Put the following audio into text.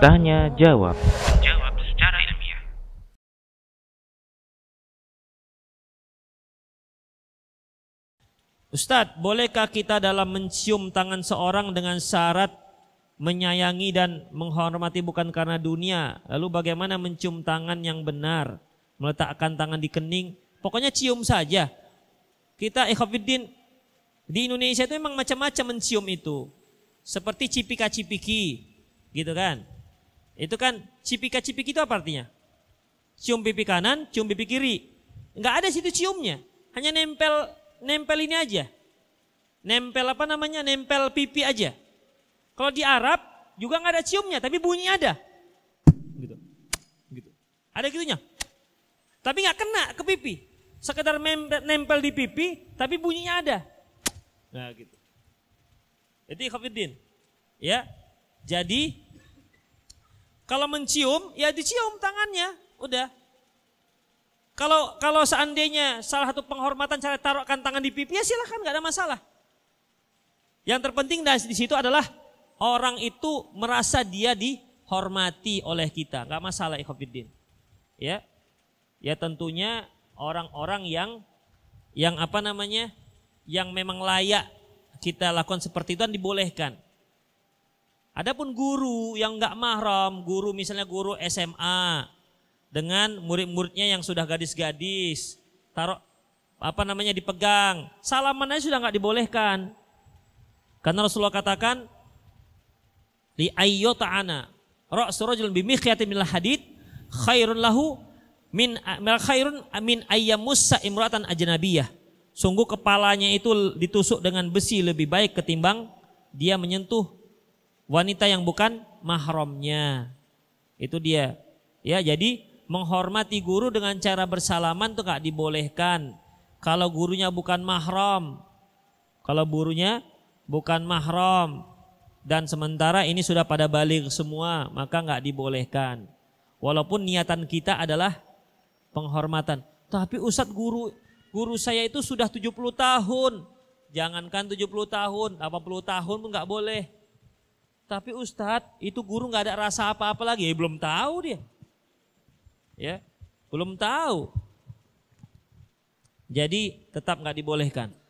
Tanya jawab. Jawab secara ilmiah. Ustadz, bolehkah kita dalam mencium tangan seorang dengan syarat menyayangi dan menghormati bukan karena dunia? Lalu bagaimana mencium tangan yang benar? Meletakkan tangan di kening? Pokoknya cium saja. Kita ikhafiddin, di Indonesia itu memang macam-macam mencium itu. Seperti cipika-cipiki, gitu kan. Itu kan cipika-cipiki itu apa artinya? Cium pipi kanan, cium pipi kiri. Enggak ada situ ciumnya. Hanya nempel nempel ini aja. Nempel apa namanya? Nempel pipi aja. Kalau di Arab juga enggak ada ciumnya, tapi bunyi ada. Gitu. Gitu. Ada gitunya. Tapi enggak kena ke pipi. Sekedar nempel di pipi, tapi bunyinya ada. Nah gitu. Jadi khafidin. Ya. Jadi kalau mencium ya dicium tangannya, udah. Kalau kalau seandainya salah satu penghormatan cara taruhkan tangan di pipi ya silahkan nggak ada masalah. Yang terpenting di situ adalah orang itu merasa dia dihormati oleh kita, nggak masalah ikhafidin. Ya, ya, ya tentunya orang-orang yang yang apa namanya yang memang layak kita lakukan seperti itu kan dibolehkan. Adapun guru yang nggak mahram, guru misalnya guru SMA dengan murid-muridnya yang sudah gadis-gadis, taruh apa namanya dipegang, salamannya sudah nggak dibolehkan. Karena Rasulullah katakan li ayo ta'ana ra'su rajul bi mikhyatin minal hadid khairun lahu min khairun min ayyamussa imratan ajnabiyah Sungguh kepalanya itu ditusuk dengan besi lebih baik ketimbang dia menyentuh wanita yang bukan mahramnya. Itu dia. Ya, jadi menghormati guru dengan cara bersalaman itu nggak dibolehkan. Kalau gurunya bukan mahram. Kalau gurunya bukan mahram dan sementara ini sudah pada balik semua maka nggak dibolehkan walaupun niatan kita adalah penghormatan tapi ustadz guru guru saya itu sudah 70 tahun. Jangankan 70 tahun, 80 tahun pun nggak boleh. Tapi Ustadz, itu guru nggak ada rasa apa-apa lagi. Ya, belum tahu dia. Ya, belum tahu. Jadi tetap nggak dibolehkan.